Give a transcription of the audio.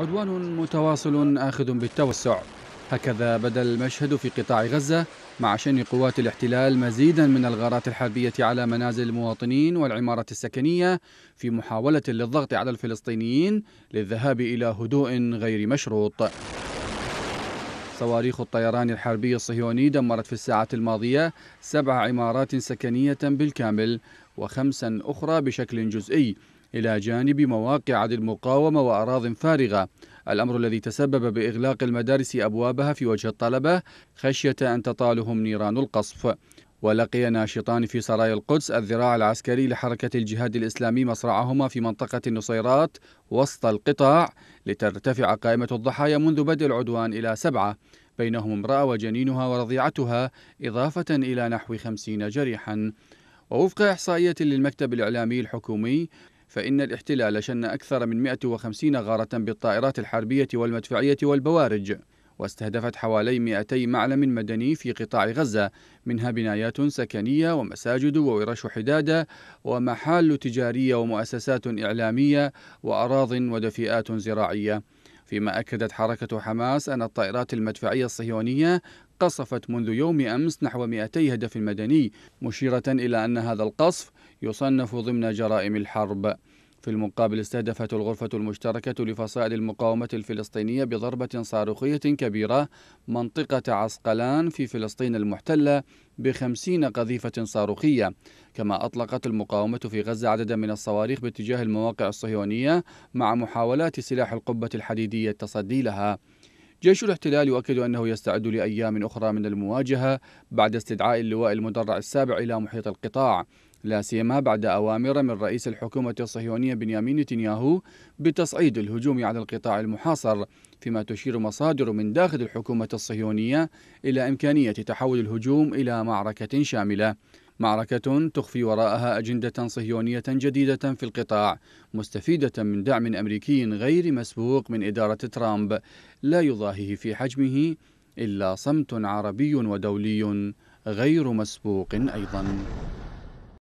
عدوان متواصل آخذ بالتوسع هكذا بدا المشهد في قطاع غزة مع شن قوات الاحتلال مزيدا من الغارات الحربية على منازل المواطنين والعمارات السكنية في محاولة للضغط على الفلسطينيين للذهاب إلى هدوء غير مشروط صواريخ الطيران الحربي الصهيوني دمرت في الساعات الماضية سبع عمارات سكنية بالكامل وخمسا أخرى بشكل جزئي إلى جانب مواقع للمقاومة المقاومة وأراض فارغة الأمر الذي تسبب بإغلاق المدارس أبوابها في وجه الطلبة خشية أن تطالهم نيران القصف ولقي ناشطان في سرايا القدس الذراع العسكري لحركة الجهاد الإسلامي مصرعهما في منطقة النصيرات وسط القطاع لترتفع قائمة الضحايا منذ بدء العدوان إلى سبعة بينهم امرأة وجنينها ورضيعتها إضافة إلى نحو خمسين جريحا ووفق إحصائية للمكتب الإعلامي الحكومي فإن الاحتلال شن أكثر من 150 غارة بالطائرات الحربية والمدفعية والبوارج واستهدفت حوالي 200 معلم مدني في قطاع غزة منها بنايات سكنية ومساجد وورش حدادة ومحال تجارية ومؤسسات إعلامية وأراض ودفئات زراعية فيما أكدت حركة حماس أن الطائرات المدفعية الصهيونية قصفت منذ يوم أمس نحو 200 هدف مدني مشيرة إلى أن هذا القصف يصنف ضمن جرائم الحرب في المقابل استهدفت الغرفة المشتركة لفصائل المقاومة الفلسطينية بضربة صاروخية كبيرة منطقة عسقلان في فلسطين المحتلة بخمسين قذيفة صاروخية كما أطلقت المقاومة في غزة عددا من الصواريخ باتجاه المواقع الصهيونية مع محاولات سلاح القبة الحديدية التصدي لها جيش الاحتلال يؤكد أنه يستعد لأيام أخرى من المواجهة بعد استدعاء اللواء المدرع السابع إلى محيط القطاع لا سيما بعد أوامر من رئيس الحكومة الصهيونية بنيامين نتنياهو بتصعيد الهجوم على القطاع المحاصر فيما تشير مصادر من داخل الحكومة الصهيونية إلى إمكانية تحول الهجوم إلى معركة شاملة معركة تخفي وراءها أجندة صهيونية جديدة في القطاع مستفيدة من دعم أمريكي غير مسبوق من إدارة ترامب لا يضاهيه في حجمه إلا صمت عربي ودولي غير مسبوق أيضاً